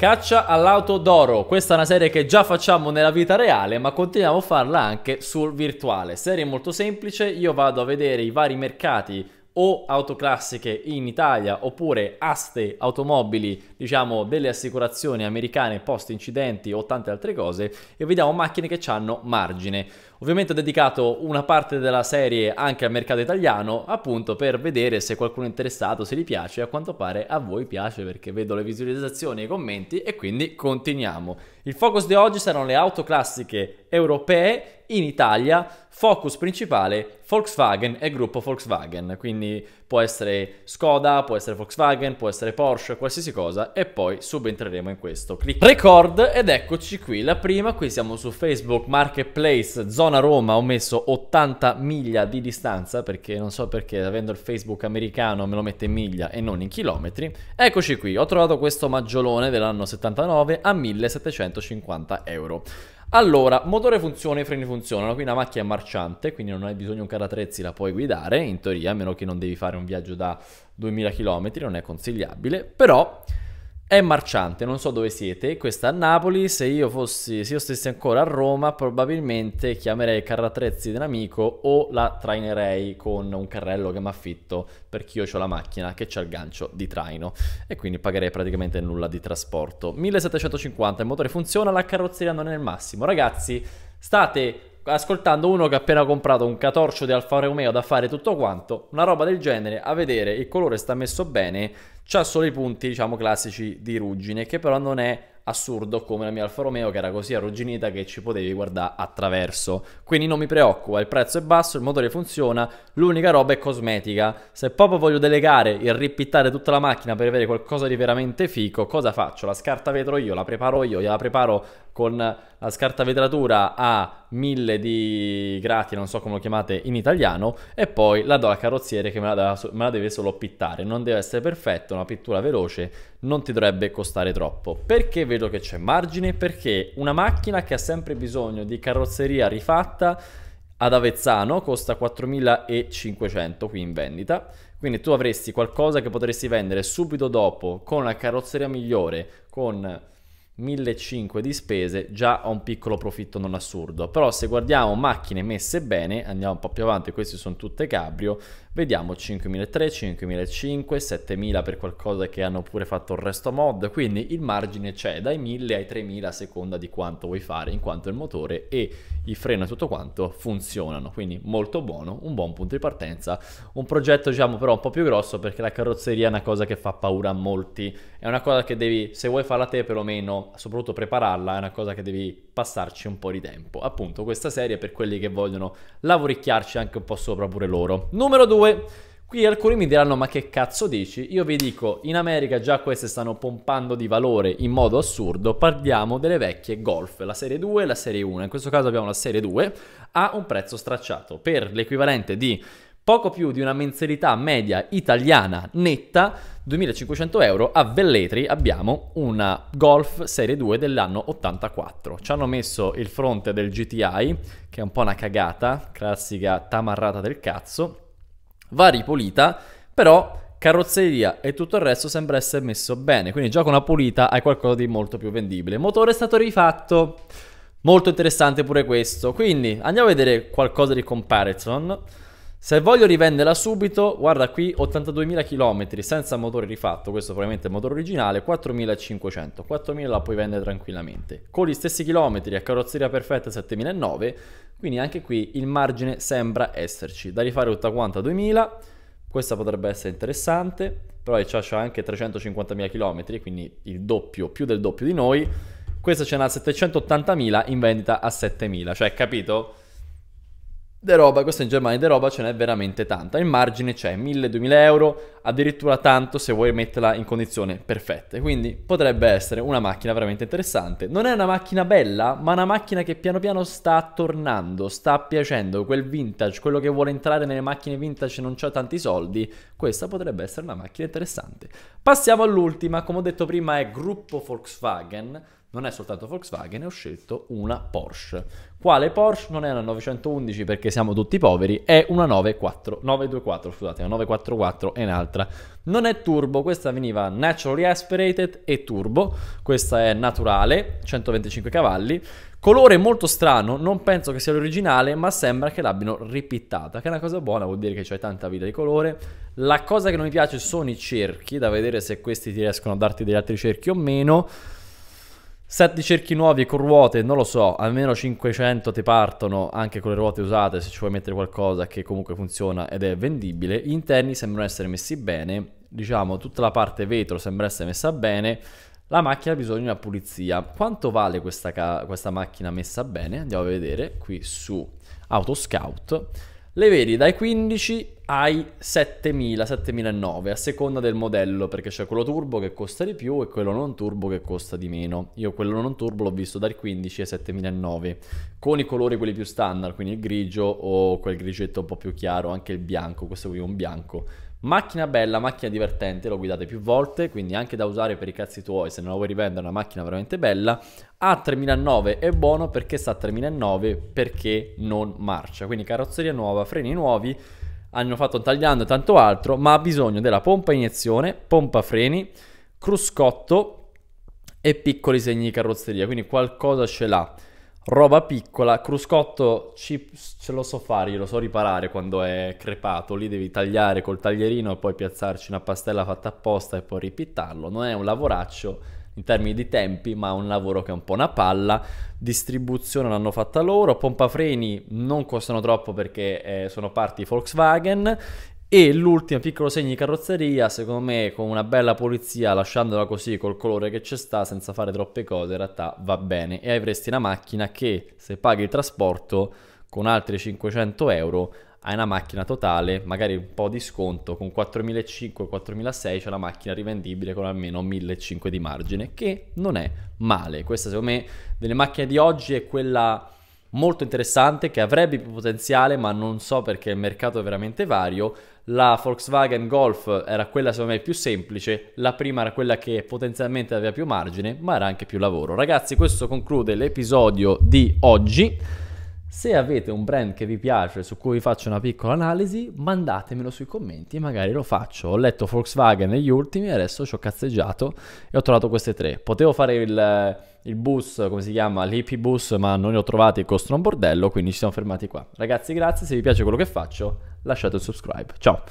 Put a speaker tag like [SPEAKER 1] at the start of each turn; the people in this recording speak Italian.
[SPEAKER 1] Caccia all'auto d'oro, questa è una serie che già facciamo nella vita reale ma continuiamo a farla anche sul virtuale. Serie molto semplice, io vado a vedere i vari mercati o auto classiche in Italia oppure aste automobili, diciamo delle assicurazioni americane post incidenti o tante altre cose e vediamo macchine che hanno margine. Ovviamente ho dedicato una parte della serie anche al mercato italiano, appunto per vedere se qualcuno è interessato, se gli piace, a quanto pare a voi piace perché vedo le visualizzazioni e i commenti e quindi continuiamo. Il focus di oggi saranno le auto classiche europee in Italia focus principale Volkswagen e gruppo Volkswagen, quindi può essere Skoda, può essere Volkswagen, può essere Porsche, qualsiasi cosa e poi subentreremo in questo. Clic record ed eccoci qui, la prima, qui siamo su Facebook Marketplace zona Roma, ho messo 80 miglia di distanza perché non so perché avendo il Facebook americano me lo mette in miglia e non in chilometri. Eccoci qui, ho trovato questo maggiolone dell'anno 79 a 1750 euro. Allora, motore funziona, i freni funzionano, qui una macchina è marciante, quindi non hai bisogno di un caratrezzi, la puoi guidare, in teoria, a meno che non devi fare un viaggio da 2000 km, non è consigliabile, però... È marciante, non so dove siete, questa a Napoli, se io, fossi, se io stessi ancora a Roma probabilmente chiamerei il carratrezzi di un amico o la trainerei con un carrello che mi affitto perché io ho la macchina che c'è il gancio di traino e quindi pagherei praticamente nulla di trasporto. 1750, il motore funziona, la carrozzeria non è il massimo. Ragazzi, state ascoltando uno che ha appena comprato un catorcio di Alfa Romeo da fare tutto quanto, una roba del genere, a vedere il colore sta messo bene, c'ha solo i punti diciamo classici di ruggine, che però non è assurdo come la mia Alfa Romeo che era così arrugginita che ci potevi guardare attraverso. Quindi non mi preoccupa, il prezzo è basso, il motore funziona, l'unica roba è cosmetica. Se proprio voglio delegare e ripittare tutta la macchina per avere qualcosa di veramente fico, cosa faccio? La scarta vetro io, la preparo io, gliela preparo con la scarta vetratura a 1000 di grati, non so come lo chiamate in italiano, e poi la do al carrozziere che me la, da, me la, deve solo pittare. Non deve essere perfetta, una pittura veloce non ti dovrebbe costare troppo. Perché vedo che c'è margine? Perché una macchina che ha sempre bisogno di carrozzeria rifatta ad Avezzano costa 4500 qui in vendita. Quindi tu avresti qualcosa che potresti vendere subito dopo con la carrozzeria migliore, con 1.500 di spese, già ho un piccolo profitto non assurdo. Però se guardiamo macchine messe bene, andiamo un po' più avanti, queste sono tutte cabrio, vediamo 5.300, 5.500, 7.000 per qualcosa che hanno pure fatto il resto mod, quindi il margine c'è dai 1.000 ai 3.000 a seconda di quanto vuoi fare, in quanto il motore e i freno e tutto quanto funzionano. Quindi molto buono, un buon punto di partenza. Un progetto diciamo però un po' più grosso perché la carrozzeria è una cosa che fa paura a molti. È una cosa che devi, se vuoi farla te perlomeno, soprattutto prepararla, è una cosa che devi passarci un po' di tempo. Appunto questa serie è per quelli che vogliono lavoricchiarci anche un po' sopra pure loro. Numero 2. Qui alcuni mi diranno ma che cazzo dici? Io vi dico, in America già queste stanno pompando di valore in modo assurdo, parliamo delle vecchie Golf, la serie 2 e la serie 1, in questo caso abbiamo la serie 2, a un prezzo stracciato per l'equivalente di poco più di una mensilità media italiana netta, 2500 euro, a Velletri abbiamo una Golf Serie 2 dell'anno 84. Ci hanno messo il fronte del GTI, che è un po' una cagata, classica tamarrata del cazzo, va ripulita, però carrozzeria e tutto il resto sembra essere messo bene, quindi già con una pulita hai qualcosa di molto più vendibile. motore è stato rifatto, molto interessante pure questo, quindi andiamo a vedere qualcosa di comparison. Se voglio rivenderla subito, guarda qui 82.000 km senza motore rifatto, questo probabilmente è il motore originale, 4.500, 4.000 la puoi vendere tranquillamente. Con gli stessi chilometri a carrozzeria perfetta 7.900, quindi anche qui il margine sembra esserci, da rifare tutta quanta 2000, questa potrebbe essere interessante, però il Ciao c'ha anche 350.000 km, quindi il doppio, più del doppio di noi, questa ce n'ha 780.000 in vendita a 7.000, cioè capito? De roba, questo in Germania, de roba ce n'è veramente tanta. Il margine c'è, 1000-2000 euro, addirittura tanto se vuoi metterla in condizioni perfette. Quindi potrebbe essere una macchina veramente interessante. Non è una macchina bella, ma una macchina che piano piano sta tornando, sta piacendo. Quel vintage, quello che vuole entrare nelle macchine vintage e non ha tanti soldi, questa potrebbe essere una macchina interessante. Passiamo all'ultima, come ho detto prima è gruppo Volkswagen non è soltanto Volkswagen, ho scelto una Porsche. Quale Porsche? Non è una 911 perché siamo tutti poveri, è una 94, 924, scusate, una 944 e un'altra. Non è turbo, questa veniva naturally aspirated e turbo, questa è naturale, 125 cavalli. Colore molto strano, non penso che sia l'originale, ma sembra che l'abbiano ripittata, che è una cosa buona, vuol dire che c'è tanta vita di colore. La cosa che non mi piace sono i cerchi, da vedere se questi ti riescono a darti degli altri cerchi o meno. Set di cerchi nuovi con ruote, non lo so, almeno 500 ti partono anche con le ruote usate se ci vuoi mettere qualcosa che comunque funziona ed è vendibile. Gli interni sembrano essere messi bene, diciamo tutta la parte vetro sembra essere messa bene, la macchina ha bisogno di una pulizia. Quanto vale questa, questa macchina messa bene? Andiamo a vedere qui su Autoscout. Le vedi dai 15 ai 7000, 7009, a seconda del modello, perché c'è quello turbo che costa di più e quello non turbo che costa di meno. Io quello non turbo l'ho visto dai 15 ai 7009, con i colori quelli più standard, quindi il grigio o quel grigetto un po' più chiaro, anche il bianco, questo qui è un bianco Macchina bella, macchina divertente, lo guidate più volte, quindi anche da usare per i cazzi tuoi, se non la vuoi rivendere è una macchina veramente bella. A 3009 è buono perché sta a 3009 perché non marcia, quindi carrozzeria nuova, freni nuovi, hanno fatto un tagliando e tanto altro, ma ha bisogno della pompa iniezione, pompa freni, cruscotto e piccoli segni di carrozzeria, quindi qualcosa ce l'ha roba piccola. Cruscotto ci, ce lo so fare, lo so riparare quando è crepato. Lì devi tagliare col taglierino e poi piazzarci una pastella fatta apposta e poi ripittarlo. Non è un lavoraccio in termini di tempi, ma un lavoro che è un po' una palla. Distribuzione l'hanno fatta loro, pompa freni non costano troppo perché eh, sono parti Volkswagen e l'ultimo piccolo segno di carrozzeria, secondo me, con una bella pulizia, lasciandola così col colore che ci sta, senza fare troppe cose, in realtà va bene. E avresti una macchina che, se paghi il trasporto, con altri 500 euro, hai una macchina totale, magari un po' di sconto, con 4.500-4.600 c'è una macchina rivendibile con almeno 1.500 di margine, che non è male. Questa, secondo me, delle macchine di oggi è quella molto interessante, che avrebbe più potenziale, ma non so perché il mercato è veramente vario la Volkswagen Golf era quella secondo me più semplice, la prima era quella che potenzialmente aveva più margine, ma era anche più lavoro. Ragazzi, questo conclude l'episodio di oggi. Se avete un brand che vi piace, su cui vi faccio una piccola analisi, mandatemelo sui commenti e magari lo faccio. Ho letto Volkswagen negli ultimi e adesso ci ho cazzeggiato e ho trovato queste tre. Potevo fare il, il bus, come si chiama, l'IP bus, ma non ne ho trovati, costano un bordello, quindi ci siamo fermati qua. Ragazzi, grazie, se vi piace quello che faccio, lasciate un subscribe. Ciao!